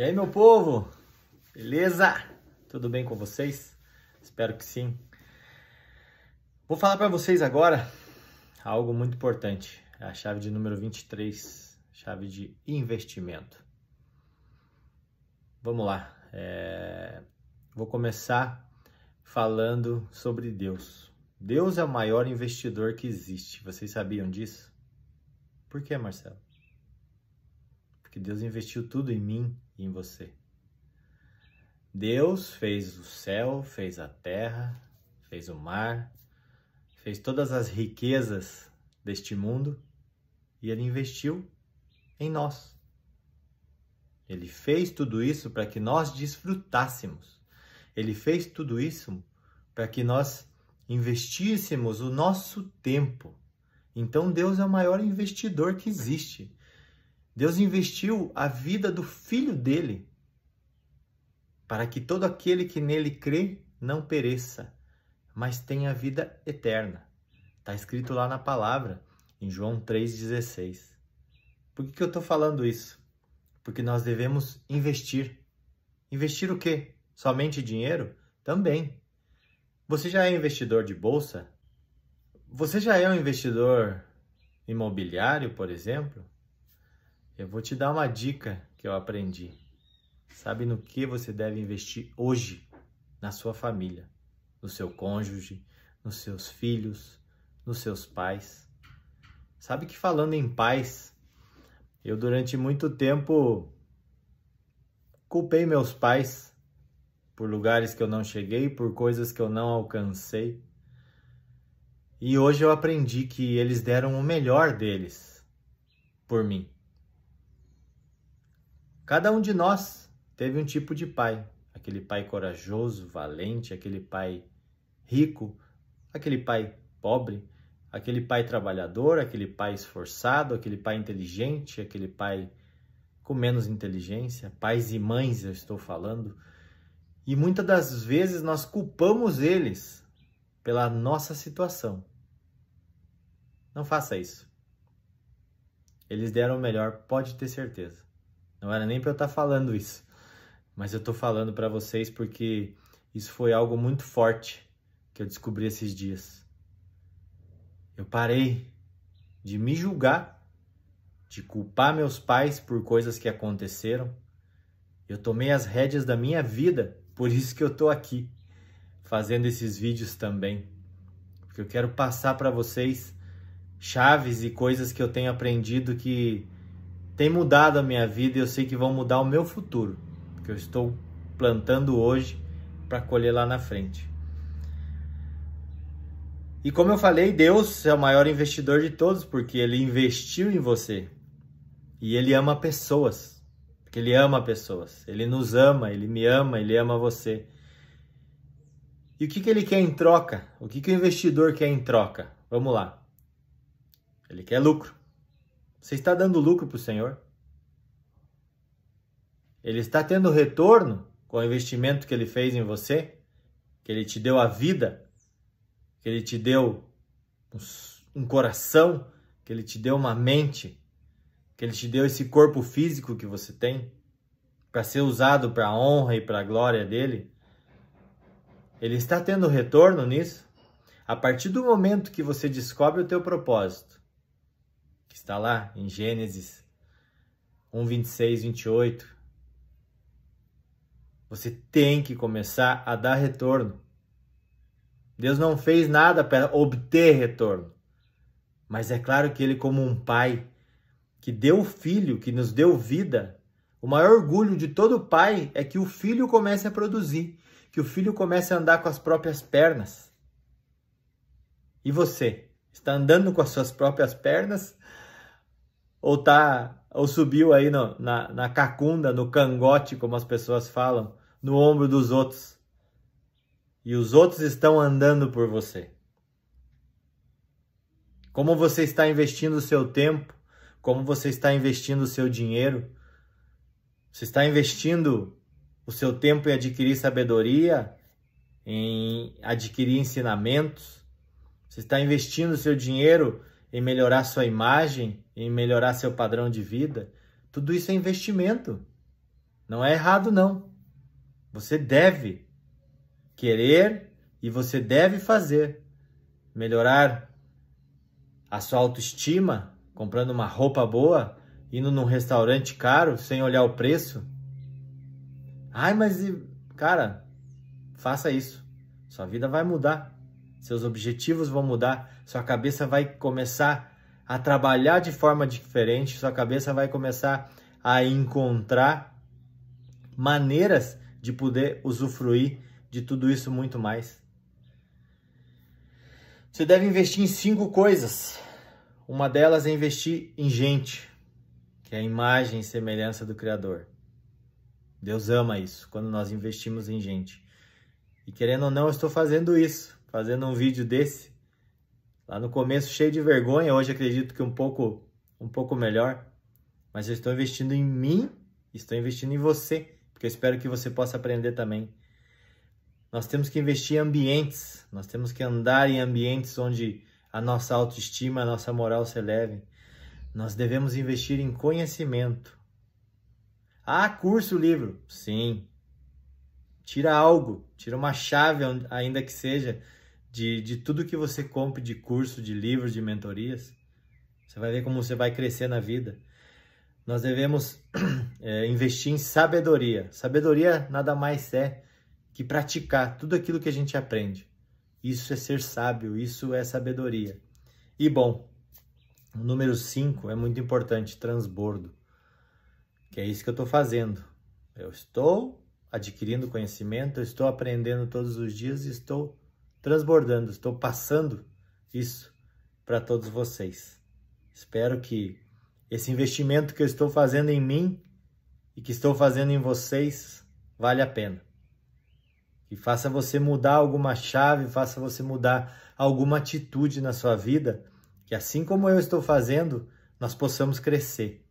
E aí, meu povo? Beleza? Tudo bem com vocês? Espero que sim. Vou falar para vocês agora algo muito importante. É a chave de número 23, chave de investimento. Vamos lá. É... Vou começar falando sobre Deus. Deus é o maior investidor que existe. Vocês sabiam disso? Por que, Marcelo? porque Deus investiu tudo em mim e em você. Deus fez o céu, fez a terra, fez o mar, fez todas as riquezas deste mundo e ele investiu em nós. Ele fez tudo isso para que nós desfrutássemos. Ele fez tudo isso para que nós investíssemos o nosso tempo. Então Deus é o maior investidor que existe. Deus investiu a vida do filho dele para que todo aquele que nele crê não pereça, mas tenha vida eterna. Está escrito lá na palavra, em João 3,16. Por que, que eu estou falando isso? Porque nós devemos investir. Investir o quê? Somente dinheiro? Também. Você já é investidor de bolsa? Você já é um investidor imobiliário, por exemplo? Eu vou te dar uma dica que eu aprendi. Sabe no que você deve investir hoje na sua família, no seu cônjuge, nos seus filhos, nos seus pais. Sabe que falando em pais, eu durante muito tempo culpei meus pais por lugares que eu não cheguei, por coisas que eu não alcancei. E hoje eu aprendi que eles deram o melhor deles por mim. Cada um de nós teve um tipo de pai. Aquele pai corajoso, valente, aquele pai rico, aquele pai pobre, aquele pai trabalhador, aquele pai esforçado, aquele pai inteligente, aquele pai com menos inteligência, pais e mães, eu estou falando. E muitas das vezes nós culpamos eles pela nossa situação. Não faça isso. Eles deram o melhor, pode ter certeza. Não era nem para eu estar tá falando isso, mas eu tô falando para vocês porque isso foi algo muito forte que eu descobri esses dias. Eu parei de me julgar, de culpar meus pais por coisas que aconteceram. Eu tomei as rédeas da minha vida, por isso que eu tô aqui fazendo esses vídeos também. Porque eu quero passar para vocês chaves e coisas que eu tenho aprendido que tem mudado a minha vida e eu sei que vão mudar o meu futuro, que eu estou plantando hoje para colher lá na frente. E como eu falei, Deus é o maior investidor de todos, porque ele investiu em você. E ele ama pessoas. Porque ele ama pessoas. Ele nos ama, ele me ama, ele ama você. E o que, que ele quer em troca? O que, que o investidor quer em troca? Vamos lá. Ele quer lucro. Você está dando lucro para o Senhor? Ele está tendo retorno com o investimento que ele fez em você? Que ele te deu a vida? Que ele te deu um coração? Que ele te deu uma mente? Que ele te deu esse corpo físico que você tem? Para ser usado para a honra e para a glória dele? Ele está tendo retorno nisso? A partir do momento que você descobre o teu propósito, que está lá em Gênesis 1, 26, 28. Você tem que começar a dar retorno. Deus não fez nada para obter retorno. Mas é claro que Ele, como um pai que deu o filho, que nos deu vida, o maior orgulho de todo pai é que o filho comece a produzir, que o filho comece a andar com as próprias pernas. E você? Está andando com as suas próprias pernas? Ou tá ou subiu aí no, na, na cacunda, no cangote, como as pessoas falam, no ombro dos outros? E os outros estão andando por você. Como você está investindo o seu tempo? Como você está investindo o seu dinheiro? Você está investindo o seu tempo em adquirir sabedoria, em adquirir ensinamentos, você está investindo seu dinheiro em melhorar sua imagem, em melhorar seu padrão de vida. Tudo isso é investimento. Não é errado, não. Você deve querer e você deve fazer. Melhorar a sua autoestima, comprando uma roupa boa, indo num restaurante caro sem olhar o preço. Ai, mas cara, faça isso. Sua vida vai mudar. Seus objetivos vão mudar, sua cabeça vai começar a trabalhar de forma diferente, sua cabeça vai começar a encontrar maneiras de poder usufruir de tudo isso muito mais. Você deve investir em cinco coisas. Uma delas é investir em gente, que é a imagem e semelhança do Criador. Deus ama isso, quando nós investimos em gente. E querendo ou não, eu estou fazendo isso fazendo um vídeo desse. Lá no começo cheio de vergonha, hoje acredito que um pouco, um pouco melhor. Mas eu estou investindo em mim, estou investindo em você, porque eu espero que você possa aprender também. Nós temos que investir em ambientes, nós temos que andar em ambientes onde a nossa autoestima, a nossa moral se eleve. Nós devemos investir em conhecimento. Ah, curso, livro. Sim. Tira algo, tira uma chave, ainda que seja, de, de tudo que você compre de curso, de livros, de mentorias. Você vai ver como você vai crescer na vida. Nós devemos é, investir em sabedoria. Sabedoria nada mais é que praticar tudo aquilo que a gente aprende. Isso é ser sábio, isso é sabedoria. E bom, o número 5 é muito importante, transbordo. Que é isso que eu estou fazendo. Eu estou adquirindo conhecimento, eu estou aprendendo todos os dias, estou transbordando, estou passando isso para todos vocês. Espero que esse investimento que eu estou fazendo em mim e que estou fazendo em vocês vale a pena. Que faça você mudar alguma chave, faça você mudar alguma atitude na sua vida, que assim como eu estou fazendo, nós possamos crescer